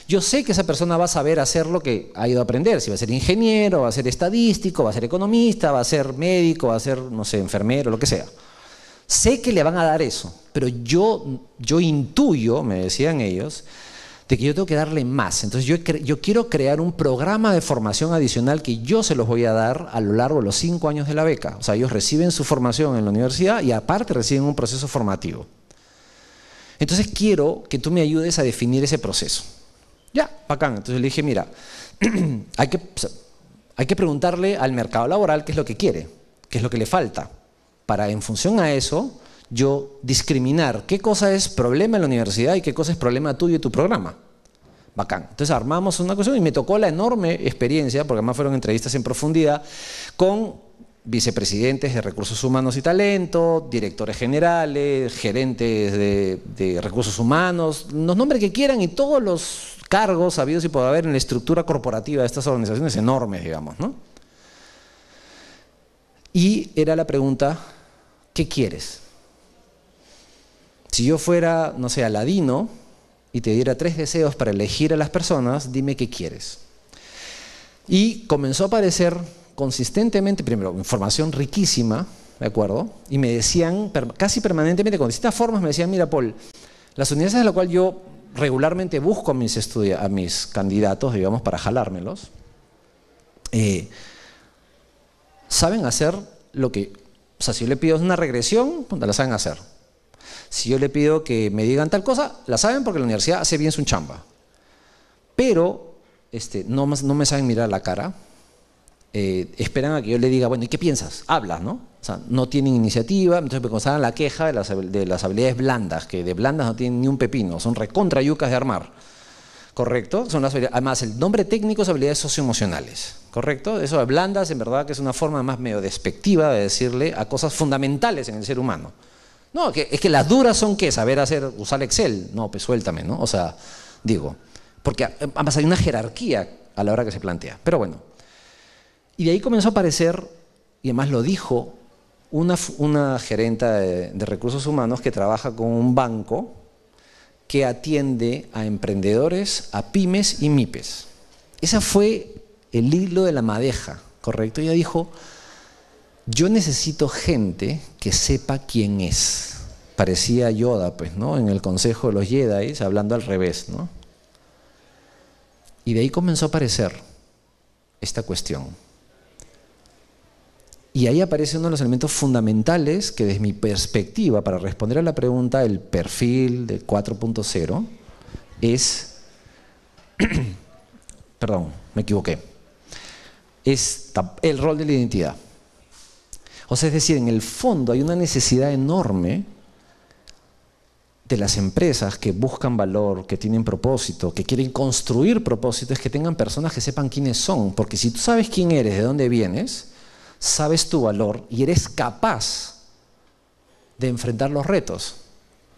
yo sé que esa persona va a saber hacer lo que ha ido a aprender, si va a ser ingeniero, va a ser estadístico, va a ser economista, va a ser médico, va a ser, no sé, enfermero, lo que sea. Sé que le van a dar eso, pero yo intuyo, me decían ellos, de que yo tengo que darle más. Entonces yo, yo, quiero crear un programa de formación adicional que yo se los voy a dar a lo largo de los cinco años de la beca. O sea, ellos reciben su formación en la universidad y aparte reciben un proceso formativo. Entonces quiero que tú me ayudes a definir ese proceso. Ya, bacán. Entonces le dije, mira, hay, que, hay que preguntarle al mercado laboral qué es lo que quiere, qué es lo que le falta, para en función a eso yo discriminar qué cosa es problema en la universidad y qué cosa es problema tuyo y tu programa. Bacán. Entonces armamos una cuestión y me tocó la enorme experiencia, porque además fueron entrevistas en profundidad, con vicepresidentes de recursos humanos y talento, directores generales, gerentes de, recursos humanos, los nombres que quieran y todos los cargos habidos y por haber en la estructura corporativa de estas organizaciones enormes, digamos, Y era la pregunta, ¿qué quieres? Si yo fuera, no sé, Aladino y te diera tres deseos para elegir a las personas, dime qué quieres. Y comenzó a aparecer consistentemente, primero, información riquísima, ¿de acuerdo? Y me decían casi permanentemente, con distintas formas, me decían, mira, Paul, las universidades de las cuales yo regularmente busco a mis, candidatos, digamos, para jalármelos, eh, saben hacer lo que, o sea, si yo le pido una regresión, la saben hacer. Si yo le pido que me digan tal cosa, la saben porque la universidad hace bien su chamba. Pero este, no, me saben mirar la cara. Eh, esperan a que yo le diga, bueno, ¿y qué piensas? Habla, ¿no? O sea, no tienen iniciativa, entonces me pues, constatan la queja de las, habilidades blandas, que de blandas no tienen ni un pepino, son recontra yucas de armar. ¿Correcto? Son las Además, el nombre técnico es habilidades socioemocionales. ¿Correcto? Eso de blandas, en verdad, que es una forma más medio despectiva de decirle a cosas fundamentales en el ser humano. No, es que las duras son qué, saber hacer, usar Excel. No, pues suéltame, ¿no? O sea, digo, porque eh, además hay una jerarquía a la hora que se plantea. Pero bueno, y de ahí comenzó a aparecer, y además lo dijo, una, gerenta de, recursos humanos que trabaja con un banco que atiende a emprendedores, a pymes y MIPES. Esa fue el hilo de la madeja, ¿correcto? Ella dijo, yo necesito gente que sepa quién es. Parecía Yoda, pues, ¿no? En el Consejo de los Jedi, hablando al revés, ¿no? Y de ahí comenzó a aparecer esta cuestión. Y ahí aparece uno de los elementos fundamentales que desde mi perspectiva, para responder a la pregunta, el perfil de 4.0 es, perdón, me equivoqué, es el rol de la identidad. O sea, es decir, en el fondo hay una necesidad enorme de las empresas que buscan valor, que tienen propósito, que quieren construir propósitos, que tengan personas que sepan quiénes son. Porque si tú sabes quién eres, de dónde vienes, sabes tu valor y eres capaz de enfrentar los retos,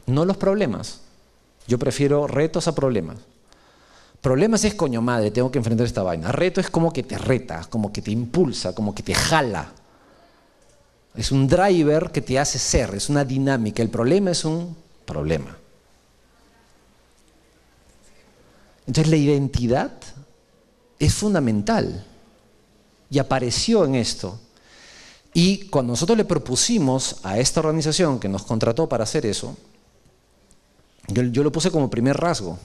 no los problemas. Yo prefiero retos a problemas. Problemas es coño madre, tengo que enfrentar esta vaina. Reto es como que te reta, como que te impulsa, como que te jala. Es un driver que te hace ser, es una dinámica. El problema es un problema. Entonces la identidad es fundamental y apareció en esto. Y cuando nosotros le propusimos a esta organización que nos contrató para hacer eso, yo, lo puse como primer rasgo.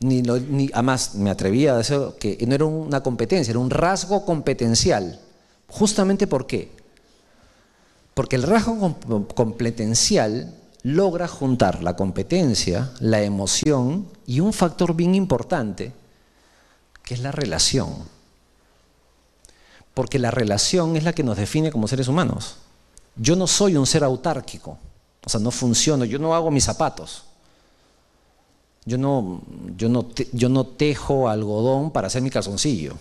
Ni, ni además me atrevía a decir que no era una competencia, era un rasgo competencial. Justamente por qué? Porque el rasgo competencial logra juntar la competencia, la emoción y un factor bien importante, que es la relación. Porque la relación es la que nos define como seres humanos. Yo no soy un ser autárquico, o sea, no funciono, yo no hago mis zapatos. Yo no, yo no, yo no tejo algodón para hacer mi calzoncillo.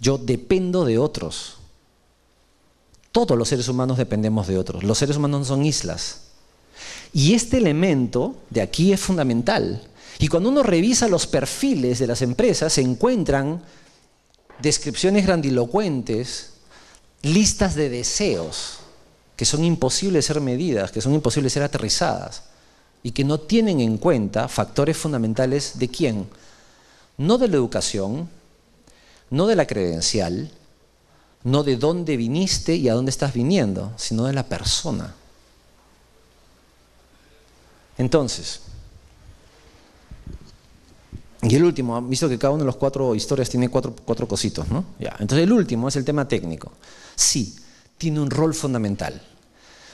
Yo dependo de otros. Todos los seres humanos dependemos de otros. Los seres humanos no son islas. Y este elemento de aquí es fundamental. Y cuando uno revisa los perfiles de las empresas, se encuentran descripciones grandilocuentes, listas de deseos que son imposibles de ser medidas, que son imposibles de ser aterrizadas y que no tienen en cuenta factores fundamentales de quién. No de la educación, no de la credencial, no de dónde viniste y a dónde estás viniendo, sino de la persona. Entonces, y el último, visto que cada uno de los cuatro historias tiene cuatro, cuatro cositos, ¿no? Ya. Entonces el último es el tema técnico. Sí, tiene un rol fundamental.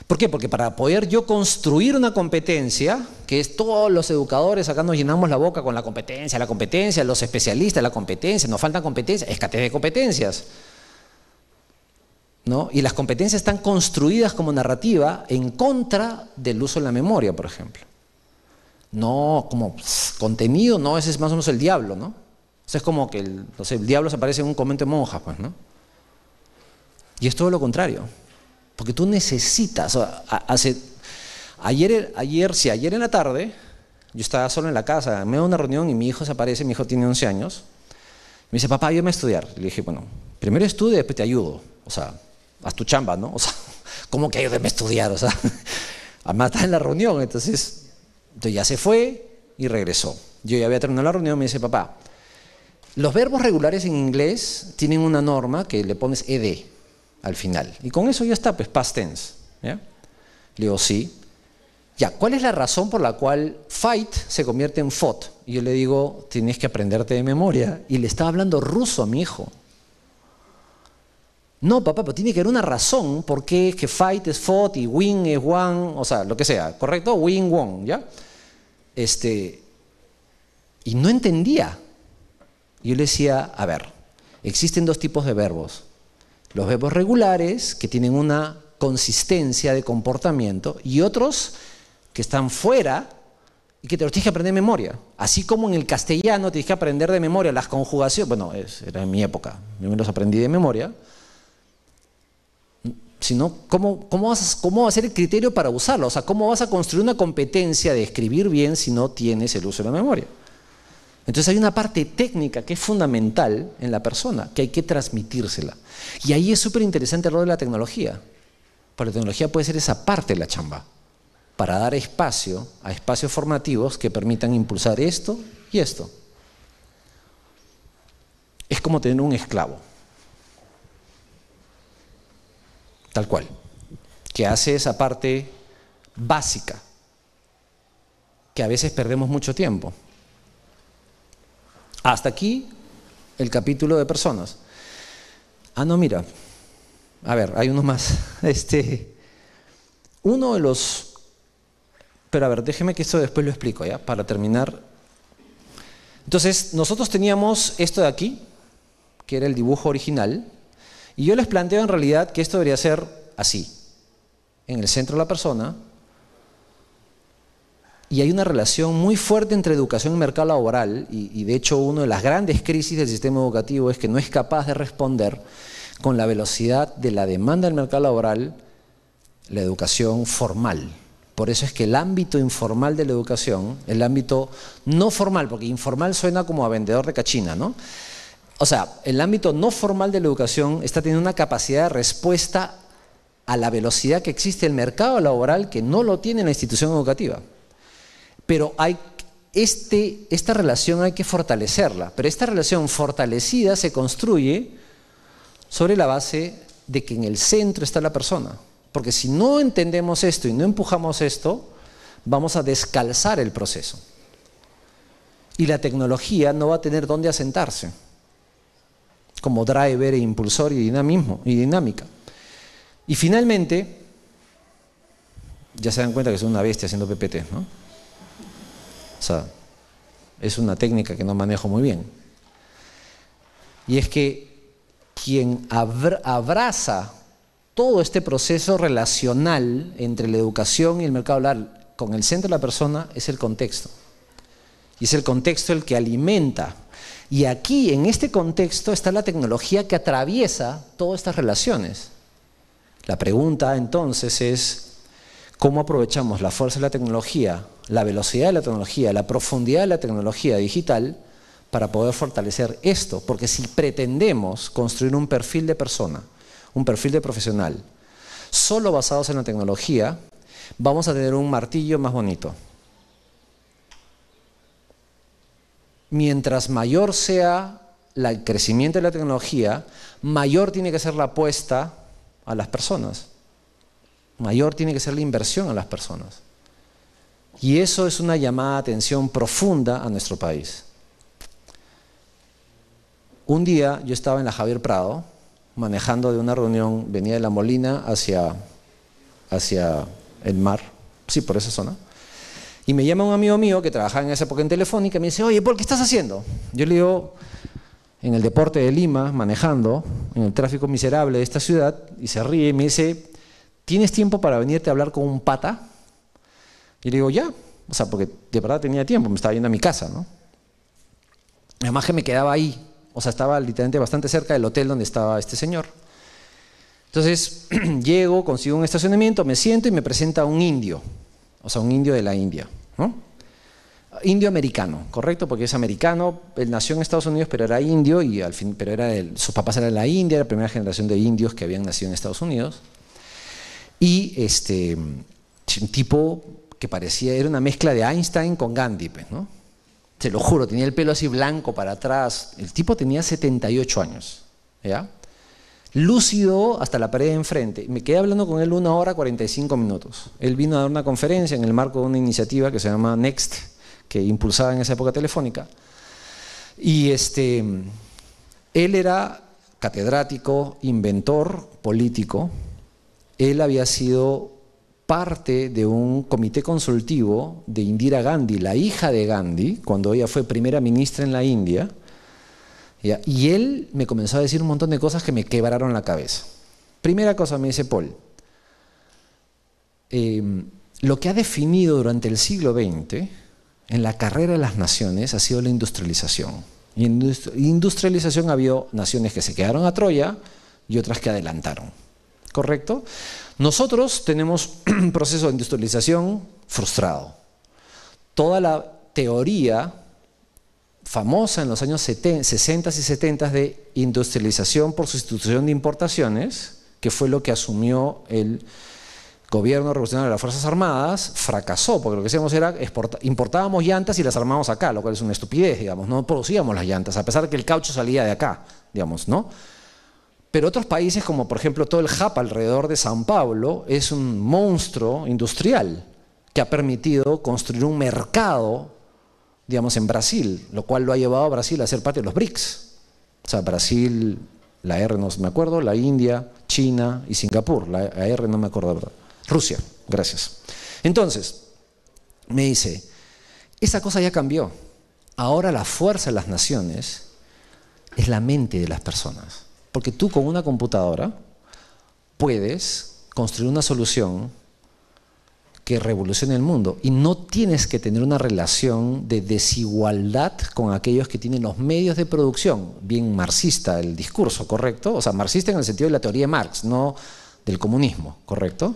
¿Por qué? Porque para poder yo construir una competencia, que es todos los educadores acá nos llenamos la boca con la competencia, la competencia, los especialistas, la competencia, nos faltan competencias, escatez de competencias. Y las competencias están construidas como narrativa en contra del uso de la memoria, por ejemplo. No, como contenido, no, ese es más o menos el diablo, ¿no? O es como que el, diablo se aparece en un convento de pues, ¿no? Y es todo lo contrario. Porque tú necesitas. ayer, ayer, sí, ayer en la tarde, yo estaba solo en la casa, me da una reunión y mi hijo se aparece, mi hijo tiene 11 años. Me dice, papá, ayúdame a estudiar. Le dije, bueno, primero estudia, después te ayudo. O sea, haz tu chamba, ¿no? O sea, ¿cómo que ayúdeme a estudiar? O sea, además está en la reunión, entonces, entonces ya se fue y regresó. Yo ya había terminado la reunión, y me dice, papá, los verbos regulares en inglés tienen una norma que le pones ed al final. Y con eso ya está, pues past tense. Le digo, sí. Ya, ¿cuál es la razón por la cual fight se convierte en fought? Y yo le digo, tienes que aprenderte de memoria. Y le estaba hablando ruso a mi hijo. No, papá, pero tiene que haber una razón por qué es que fight es fought y win es won, o sea, lo que sea, ¿correcto? Win, won, ¿ya? Este, y no entendía. Yo le decía, a ver, existen dos tipos de verbos. Los verbos regulares, que tienen una consistencia de comportamiento, y otros que están fuera y que te los tienes que aprender de memoria. Así como en el castellano tienes que aprender de memoria las conjugaciones, bueno, era en mi época, yo me los aprendí de memoria sino cómo, cómo, va a ser el criterio para usarlo. O sea, cómo vas a construir una competencia de escribir bien si no tienes el uso de la memoria. Entonces hay una parte técnica que es fundamental en la persona, que hay que transmitírsela. Y ahí es súper interesante el rol de la tecnología. Porque la tecnología puede ser esa parte de la chamba, para dar espacio a espacios formativos que permitan impulsar esto y esto. Es como tener un esclavo. tal cual, que hace esa parte básica, que a veces perdemos mucho tiempo. Hasta aquí el capítulo de personas. Ah, no, mira. A ver, hay uno más. Este, uno de los... Pero a ver, déjeme que esto después lo explico, ¿ya? Para terminar. Entonces, nosotros teníamos esto de aquí, que era el dibujo original, y yo les planteo en realidad que esto debería ser así. En el centro de la persona. Y hay una relación muy fuerte entre educación y mercado laboral. Y, de hecho una de las grandes crisis del sistema educativo es que no es capaz de responder con la velocidad de la demanda del mercado laboral la educación formal. Por eso es que el ámbito informal de la educación, el ámbito no formal, porque informal suena como a vendedor de cachina, ¿no? o sea, el ámbito no formal de la educación está teniendo una capacidad de respuesta a la velocidad que existe el mercado laboral que no lo tiene la institución educativa. Pero hay este, esta relación hay que fortalecerla, pero esta relación fortalecida se construye sobre la base de que en el centro está la persona. Porque si no entendemos esto y no empujamos esto, vamos a descalzar el proceso. Y la tecnología no va a tener dónde asentarse como driver, e impulsor y dinamismo y dinámica. Y finalmente, ya se dan cuenta que soy una bestia haciendo PPT, ¿no? O sea, es una técnica que no manejo muy bien. Y es que quien abraza todo este proceso relacional entre la educación y el mercado hablar con el centro de la persona es el contexto. Y es el contexto el que alimenta y aquí, en este contexto, está la tecnología que atraviesa todas estas relaciones. La pregunta entonces es, ¿cómo aprovechamos la fuerza de la tecnología, la velocidad de la tecnología, la profundidad de la tecnología digital para poder fortalecer esto? Porque si pretendemos construir un perfil de persona, un perfil de profesional, solo basados en la tecnología, vamos a tener un martillo más bonito mientras mayor sea el crecimiento de la tecnología, mayor tiene que ser la apuesta a las personas, mayor tiene que ser la inversión a las personas. Y eso es una llamada de atención profunda a nuestro país. Un día yo estaba en la Javier Prado, manejando de una reunión, venía de La Molina hacia, hacia el mar, sí, por esa zona y me llama un amigo mío que trabajaba en esa época en Telefónica y me dice, oye, Paul, ¿qué estás haciendo? Yo le digo, en el deporte de Lima, manejando, en el tráfico miserable de esta ciudad, y se ríe y me dice, ¿tienes tiempo para venirte a hablar con un pata? Y le digo, ya, o sea, porque de verdad tenía tiempo, me estaba yendo a mi casa, ¿no? Además que me quedaba ahí, o sea, estaba literalmente bastante cerca del hotel donde estaba este señor. Entonces, llego, consigo un estacionamiento, me siento y me presenta un indio o sea, un indio de la India, ¿no? Indio americano, correcto, porque es americano, él nació en Estados Unidos, pero era indio y al fin, pero era el, sus papás eran de la India, era la primera generación de indios que habían nacido en Estados Unidos. Y este un tipo que parecía era una mezcla de Einstein con Gandhi, pues, ¿no? Se lo juro, tenía el pelo así blanco para atrás. El tipo tenía 78 años, ¿ya? lúcido hasta la pared enfrente. Me quedé hablando con él una hora 45 minutos. Él vino a dar una conferencia en el marco de una iniciativa que se llama Next, que impulsaba en esa época telefónica. Y este, él era catedrático, inventor, político. Él había sido parte de un comité consultivo de Indira Gandhi, la hija de Gandhi, cuando ella fue primera ministra en la India y él me comenzó a decir un montón de cosas que me quebraron la cabeza. Primera cosa, me dice Paul, em, lo que ha definido durante el siglo XX en la carrera de las naciones ha sido la industrialización. Y en industrialización había naciones que se quedaron a Troya y otras que adelantaron. ¿Correcto? Nosotros tenemos un proceso de industrialización frustrado. Toda la teoría famosa en los años 60 y 70 de industrialización por sustitución de importaciones, que fue lo que asumió el gobierno revolucionario de las Fuerzas Armadas, fracasó, porque lo que hacíamos era importábamos llantas y las armábamos acá, lo cual es una estupidez, digamos, no producíamos las llantas, a pesar de que el caucho salía de acá, digamos, ¿no? Pero otros países, como por ejemplo todo el JAP alrededor de San Pablo, es un monstruo industrial que ha permitido construir un mercado digamos, en Brasil, lo cual lo ha llevado a Brasil a ser parte de los BRICS. O sea, Brasil, la R no me acuerdo, la India, China y Singapur, la R no me acuerdo, ¿verdad? Rusia, gracias. Entonces, me dice, esa cosa ya cambió. Ahora la fuerza de las naciones es la mente de las personas. Porque tú con una computadora puedes construir una solución que revolucione el mundo. Y no tienes que tener una relación de desigualdad con aquellos que tienen los medios de producción. Bien marxista el discurso, ¿correcto? O sea, marxista en el sentido de la teoría de Marx, no del comunismo, ¿correcto?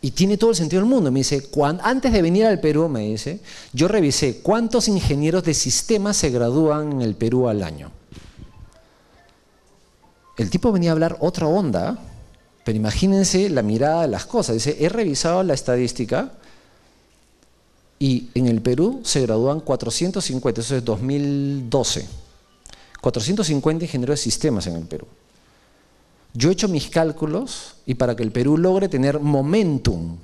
Y tiene todo el sentido del mundo. Me dice, antes de venir al Perú, me dice, yo revisé cuántos ingenieros de sistemas se gradúan en el Perú al año. El tipo venía a hablar otra onda pero imagínense la mirada de las cosas. Dice, he revisado la estadística y en el Perú se gradúan 450, eso es 2012. 450 ingenieros de sistemas en el Perú. Yo he hecho mis cálculos y para que el Perú logre tener momentum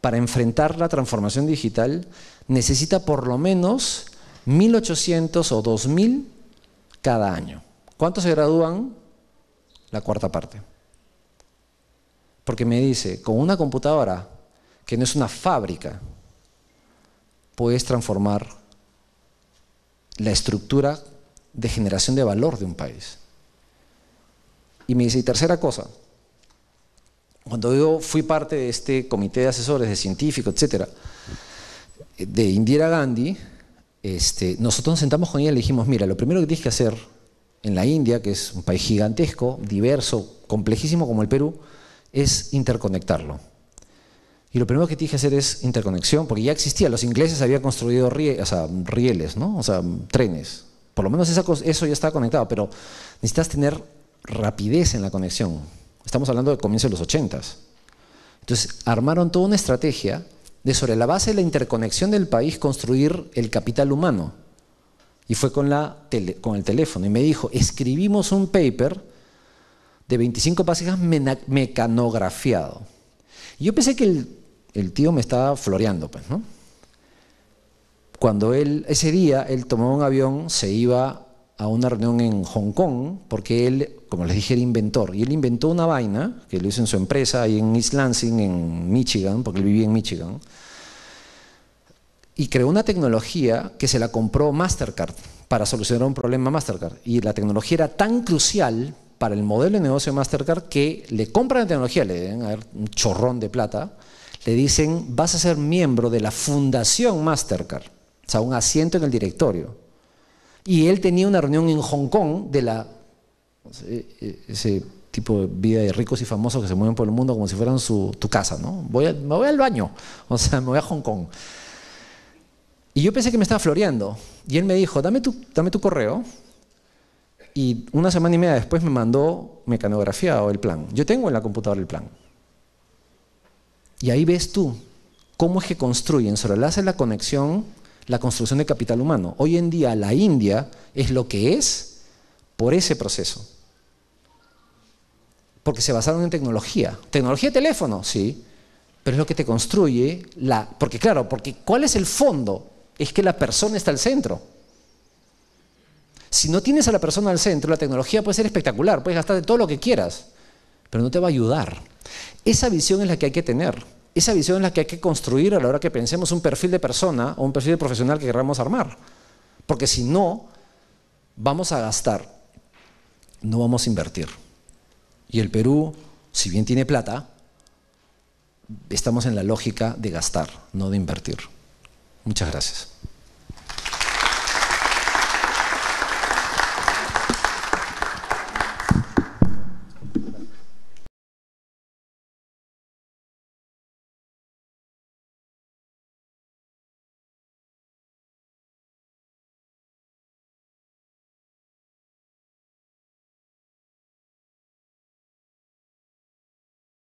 para enfrentar la transformación digital, necesita por lo menos 1.800 o 2.000 cada año. ¿Cuántos se gradúan? La cuarta parte. Porque me dice, con una computadora que no es una fábrica, puedes transformar la estructura de generación de valor de un país. Y me dice, y tercera cosa, cuando yo fui parte de este comité de asesores, de científicos, etc., de Indira Gandhi, este, nosotros nos sentamos con ella y le dijimos, mira, lo primero que tienes que hacer en la India, que es un país gigantesco, diverso, complejísimo como el Perú, es interconectarlo. Y lo primero que tienes que hacer es interconexión, porque ya existía, los ingleses habían construido rieles, ¿no? o sea, trenes. Por lo menos eso ya estaba conectado, pero necesitas tener rapidez en la conexión. Estamos hablando del comienzo de los 80 Entonces, armaron toda una estrategia de sobre la base de la interconexión del país construir el capital humano. Y fue con, con el teléfono. Y me dijo, escribimos un paper de 25 pasajes mecanografiado. Yo pensé que el, tío me estaba floreando, pues, ¿no? Cuando él, ese día, él tomó un avión, se iba a una reunión en Hong Kong, porque él, como les dije, era inventor. Y él inventó una vaina, que lo hizo en su empresa, ahí en East Lansing, en Michigan, porque él vivía en Michigan. Y creó una tecnología que se la compró Mastercard para solucionar un problema Mastercard. Y la tecnología era tan crucial para el modelo de negocio de Mastercard que le compran la tecnología, le deben haber un chorrón de plata, le dicen, vas a ser miembro de la fundación Mastercard, o sea, un asiento en el directorio. Y él tenía una reunión en Hong Kong de la... E-, ese tipo de vida de ricos y famosos que se mueven por el mundo como si fueran tu casa, ¿no? Voy me voy al baño, o sea, me voy a Hong Kong. Y yo pensé que me estaba floreando. Y él me dijo, dame tu, dame tu correo, y una semana y media después me mandó o el plan. Yo tengo en la computadora el plan. Y ahí ves tú cómo es que construyen, sobre la conexión, la construcción de capital humano. Hoy en día la India es lo que es por ese proceso. Porque se basaron en tecnología. Tecnología de teléfono, sí, pero es lo que te construye la... Porque claro, porque ¿cuál es el fondo? Es que la persona está al centro. Si no tienes a la persona al centro, la tecnología puede ser espectacular, puedes gastar de todo lo que quieras, pero no te va a ayudar. Esa visión es la que hay que tener. Esa visión es la que hay que construir a la hora que pensemos un perfil de persona o un perfil de profesional que queramos armar. Porque si no, vamos a gastar, no vamos a invertir. Y el Perú, si bien tiene plata, estamos en la lógica de gastar, no de invertir. Muchas gracias.